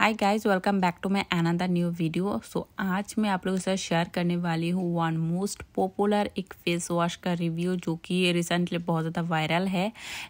hi guys welcome back to my and a new video so आज मैं आप लोगों के साथ शेयर करने वाली हूँ वन मोस्ट पॉपुलर एक फेस वॉश का रिव्यू जो कि रिसेंटली बहुत ज़्यादा वायरल है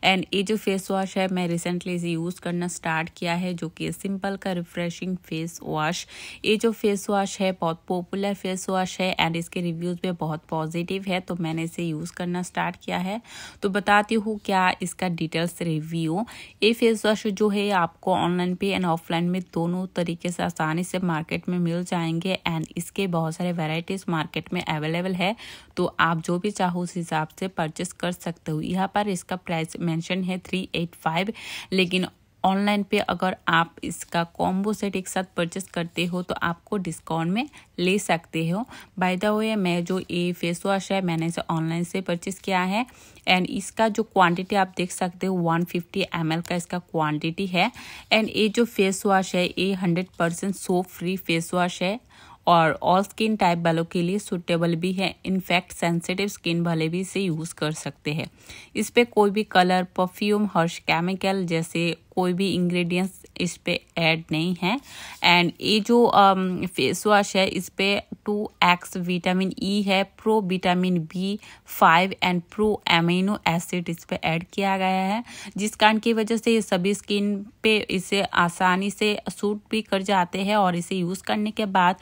एंड ये जो फेस वॉश है मैं रिसेंटली इसे यूज़ करना स्टार्ट किया है जो कि सिंपल का रिफ्रेशिंग फेस वॉश ये जो फेस वॉश है बहुत पॉपुलर फेस वॉश है एंड इसके रिव्यूज़ भी बहुत पॉजिटिव है तो मैंने इसे यूज़ करना स्टार्ट किया है तो बताती हूँ क्या इसका डिटेल्स रिव्यू ये फेस वॉश जो है आपको ऑनलाइन पे एंड ऑफलाइन में दो दोनों तरीके से आसानी से मार्केट में मिल जाएंगे एंड इसके बहुत सारे वेराइटीज़ मार्केट में अवेलेबल है तो आप जो भी चाहो उस हिसाब से परचेस कर सकते हो यहाँ पर इसका प्राइस मैंशन है थ्री एट फाइव लेकिन ऑनलाइन पे अगर आप इसका कॉम्बो सेट एक साथ परचेस करते हो तो आपको डिस्काउंट में ले सकते हो बाय द वे मैं जो ये फेस वॉश है मैंने इसे ऑनलाइन से परचेस किया है एंड इसका जो क्वांटिटी आप देख सकते हो 150 फिफ्टी का इसका क्वांटिटी है एंड ये जो फेस वॉश है ये 100% सोप फ्री फेस वॉश है और ऑल स्किन टाइप वालों के लिए सूटेबल भी है इनफैक्ट सेंसिटिव स्किन वाले भी इसे यूज़ कर सकते हैं इस पर कोई भी कलर परफ्यूम हर्ष केमिकल जैसे कोई भी इंग्रेडिएंट्स इस पर ऐड नहीं है एंड ये जो फेस um, वॉश है इस पर टू एक्स विटामिन ई है pro vitamin B five and pro amino acid इस पर ऐड किया गया है जिस कारण की वजह से ये सभी स्किन पे इसे आसानी से सूट भी कर जाते हैं और इसे यूज़ करने के बाद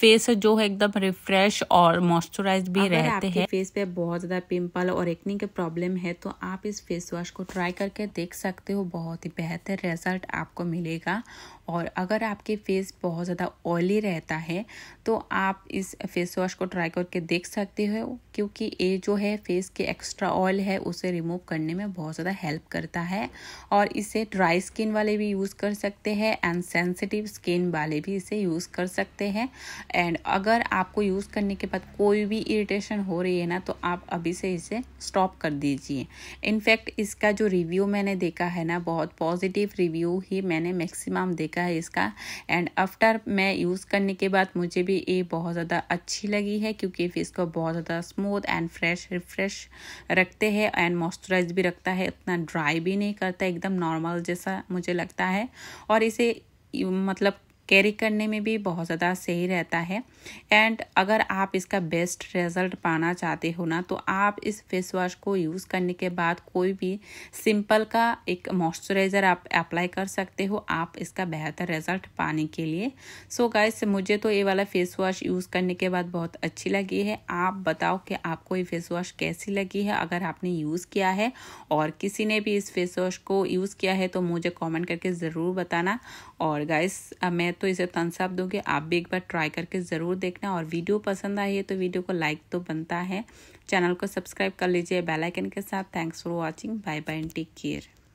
फेस जो है एकदम रिफ्रेश और मॉइस्चराइज भी रहते हैं फेस पे बहुत ज्यादा पिंपल और एक्निंग के प्रॉब्लम है तो आप इस फेस वॉश को ट्राई करके देख सकते हो बहुत ही बेहतर रिजल्ट आपको मिलेगा और अगर आपके फेस बहुत ज़्यादा ऑयली रहता है तो आप इस फेस वॉश को ट्राई करके देख सकते हो क्योंकि ये जो है फेस के एक्स्ट्रा ऑयल है उसे रिमूव करने में बहुत ज़्यादा हेल्प करता है और इसे ड्राई स्किन वाले भी यूज़ कर सकते हैं एंड सेंसिटिव स्किन वाले भी इसे यूज़ कर सकते हैं एंड अगर आपको यूज़ करने के बाद कोई भी इरिटेशन हो रही है ना तो आप अभी से इसे स्टॉप कर दीजिए इनफैक्ट इसका जो रिव्यू मैंने देखा है ना बहुत पॉजिटिव रिव्यू ही मैंने मैक्सिमम देखा है इसका एंड आफ्टर मैं यूज़ करने के बाद मुझे भी ये बहुत ज़्यादा अच्छी लगी है क्योंकि फेस को बहुत ज़्यादा स्मूथ एंड फ्रेश रिफ्रेश रखते हैं एंड मॉइस्चराइज भी रखता है इतना ड्राई भी नहीं करता एकदम नॉर्मल जैसा मुझे लगता है और इसे मतलब कैरी करने में भी बहुत ज़्यादा सही रहता है एंड अगर आप इसका बेस्ट रिजल्ट पाना चाहते हो ना तो आप इस फेस वॉश को यूज़ करने के बाद कोई भी सिंपल का एक मॉइस्चराइज़र आप अप्लाई कर सकते हो आप इसका बेहतर रिजल्ट पाने के लिए सो so गाइस मुझे तो ये वाला फेस वॉश यूज़ करने के बाद बहुत अच्छी लगी है आप बताओ कि आपको ये फेस वॉश कैसी लगी है अगर आपने यूज़ किया है और किसी ने भी इस फेस वॉश को यूज़ किया है तो मुझे कॉमेंट करके ज़रूर बताना और गाइस मैं तो इसे तंस आप दोगे आप भी एक बार ट्राई करके ज़रूर देखना और वीडियो पसंद आई है तो वीडियो को लाइक तो बनता है चैनल को सब्सक्राइब कर लीजिए बेलाइकन के साथ thanks for watching bye bye and take care